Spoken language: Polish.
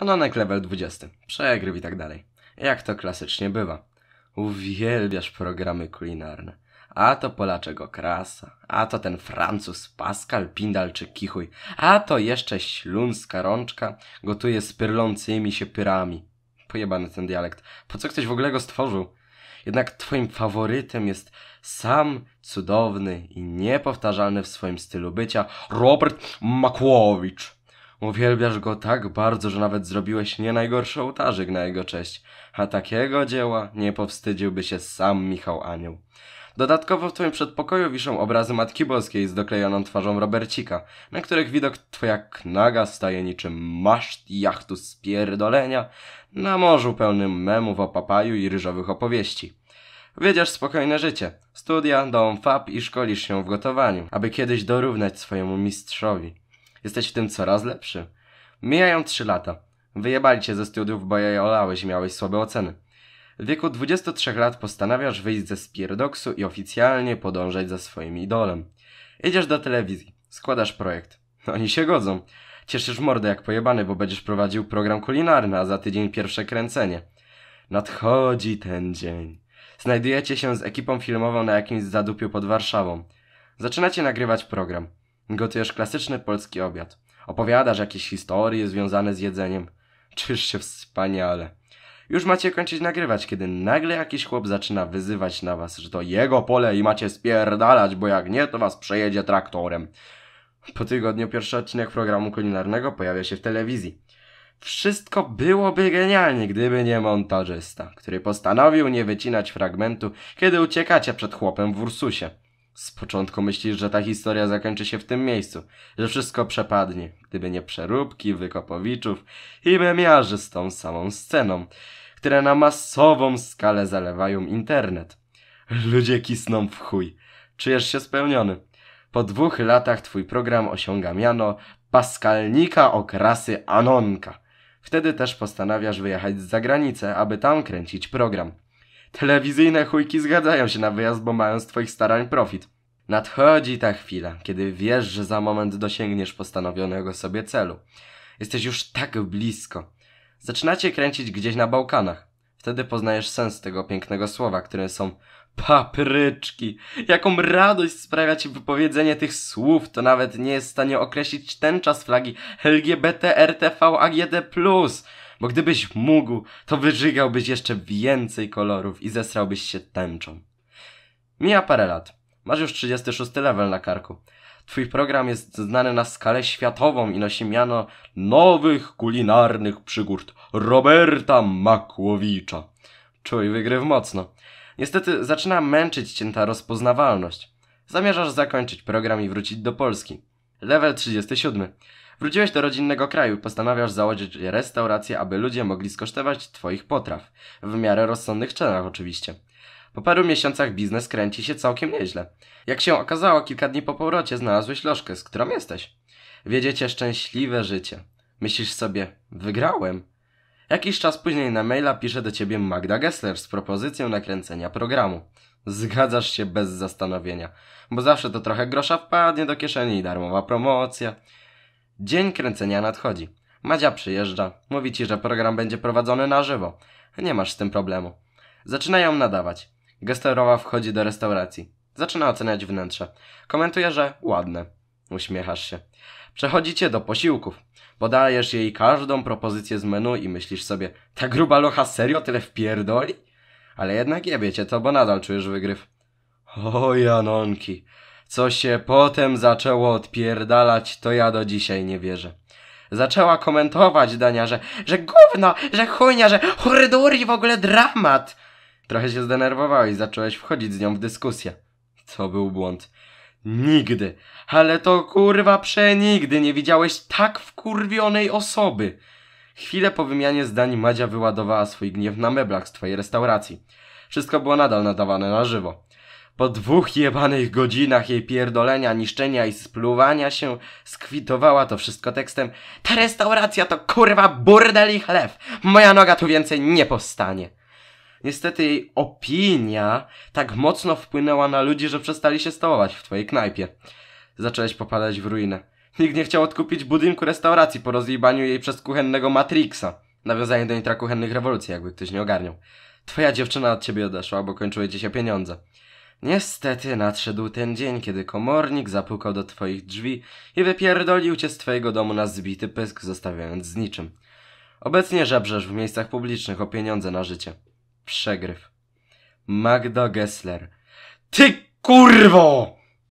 Anonek level 20, przegryw i tak dalej. Jak to klasycznie bywa. Uwielbiasz programy kulinarne. A to polaczego krasa, a to ten Francuz Pascal, Pindal czy Kichuj, a to jeszcze śląska rączka gotuje z pyrlącymi się pyrami. Pojebany ten dialekt. Po co ktoś w ogóle go stworzył? Jednak twoim faworytem jest sam cudowny i niepowtarzalny w swoim stylu bycia Robert Makłowicz. Uwielbiasz go tak bardzo, że nawet zrobiłeś nie najgorszy ołtarzyk na jego cześć, a takiego dzieła nie powstydziłby się sam Michał Anioł. Dodatkowo w twoim przedpokoju wiszą obrazy Matki Boskiej z doklejoną twarzą Robercika, na których widok twoja knaga staje niczym maszt jachtu z pierdolenia na morzu pełnym memów o papaju i ryżowych opowieści. Wiedziesz spokojne życie, studia, dom, fab i szkolisz się w gotowaniu, aby kiedyś dorównać swojemu mistrzowi. Jesteś w tym coraz lepszy. Mijają trzy lata. Wyjebali cię ze studiów, bo je olałeś i miałeś słabe oceny. W wieku 23 lat postanawiasz wyjść ze spierdoksu i oficjalnie podążać za swoim idolem. Jedziesz do telewizji, składasz projekt. Oni się godzą. Cieszysz mordę jak pojebany, bo będziesz prowadził program kulinarny, a za tydzień pierwsze kręcenie. Nadchodzi ten dzień. Znajdujecie się z ekipą filmową na jakimś zadupiu pod Warszawą. Zaczynacie nagrywać program. Gotujesz klasyczny polski obiad. Opowiadasz jakieś historie związane z jedzeniem. Czyż się wspaniale. Już macie kończyć nagrywać, kiedy nagle jakiś chłop zaczyna wyzywać na was, że to jego pole i macie spierdalać, bo jak nie, to was przejedzie traktorem. Po tygodniu pierwszy odcinek programu kulinarnego pojawia się w telewizji. Wszystko byłoby genialnie, gdyby nie montażysta, który postanowił nie wycinać fragmentu, kiedy uciekacie przed chłopem w Ursusie. Z początku myślisz, że ta historia zakończy się w tym miejscu, że wszystko przepadnie, gdyby nie przeróbki, wykopowiczów i memiarzy z tą samą sceną, które na masową skalę zalewają internet. Ludzie kisną w chuj. Czujesz się spełniony. Po dwóch latach twój program osiąga miano paskalnika okrasy Anonka. Wtedy też postanawiasz wyjechać za granicę, aby tam kręcić program. Telewizyjne chujki zgadzają się na wyjazd, bo mają z twoich starań profit. Nadchodzi ta chwila, kiedy wiesz, że za moment dosięgniesz postanowionego sobie celu. Jesteś już tak blisko. Zaczynacie kręcić gdzieś na Bałkanach. Wtedy poznajesz sens tego pięknego słowa, które są papryczki. Jaką radość sprawia ci wypowiedzenie tych słów, to nawet nie jest w stanie określić ten czas flagi AGD+ bo gdybyś mógł, to wyżygałbyś jeszcze więcej kolorów i zesrałbyś się tęczą. Mija parę lat. Masz już 36 level na karku. Twój program jest znany na skalę światową i nosi miano nowych kulinarnych przygód Roberta Makłowicza. Czuj wygryw mocno. Niestety zaczyna męczyć cię ta rozpoznawalność. Zamierzasz zakończyć program i wrócić do Polski. Level 37. Wróciłeś do rodzinnego kraju i postanawiasz założyć restaurację, aby ludzie mogli skosztować Twoich potraw. W miarę rozsądnych cenach oczywiście. Po paru miesiącach biznes kręci się całkiem nieźle. Jak się okazało, kilka dni po powrocie znalazłeś lożkę, z którą jesteś. Wiedziecie szczęśliwe życie. Myślisz sobie, wygrałem. Jakiś czas później na maila pisze do ciebie Magda Gessler z propozycją nakręcenia programu. Zgadzasz się bez zastanowienia, bo zawsze to trochę grosza wpadnie do kieszeni i darmowa promocja. Dzień kręcenia nadchodzi. Madzia przyjeżdża, mówi ci, że program będzie prowadzony na żywo. Nie masz z tym problemu. Zaczynają nadawać. Gesterowa wchodzi do restauracji. Zaczyna oceniać wnętrze. Komentuje, że ładne. Uśmiechasz się. Przechodzicie do posiłków. Podajesz jej każdą propozycję z menu i myślisz sobie, ta gruba locha serio tyle wpierdoli? Ale jednak wiecie, to, bo nadal czujesz wygryw. O, Janonki. Co się potem zaczęło odpierdalać, to ja do dzisiaj nie wierzę. Zaczęła komentować dania, że, że gówno, że chujnia, że i w ogóle dramat. Trochę się zdenerwowałeś, zacząłeś wchodzić z nią w dyskusję. To był błąd. Nigdy, ale to kurwa przenigdy nie widziałeś tak wkurwionej osoby. Chwilę po wymianie zdań Madzia wyładowała swój gniew na meblach z twojej restauracji. Wszystko było nadal nadawane na żywo. Po dwóch jebanych godzinach jej pierdolenia, niszczenia i spluwania się, skwitowała to wszystko tekstem Ta restauracja to kurwa burdel i chlew! Moja noga tu więcej nie powstanie! Niestety jej opinia tak mocno wpłynęła na ludzi, że przestali się stołować w twojej knajpie. Zaczęłeś popadać w ruinę. Nikt nie chciał odkupić budynku restauracji po rozjebaniu jej przez kuchennego Matrixa. Nawiązanie do intrakuchennych rewolucji, jakby ktoś nie ogarniał. Twoja dziewczyna od ciebie odeszła, bo kończyły ci się pieniądze. Niestety nadszedł ten dzień, kiedy komornik zapukał do twoich drzwi i wypierdolił cię z twojego domu na zbity pysk, zostawiając z niczym. Obecnie żebrzesz w miejscach publicznych o pieniądze na życie. Przegryw. Magda Gessler. Ty kurwo!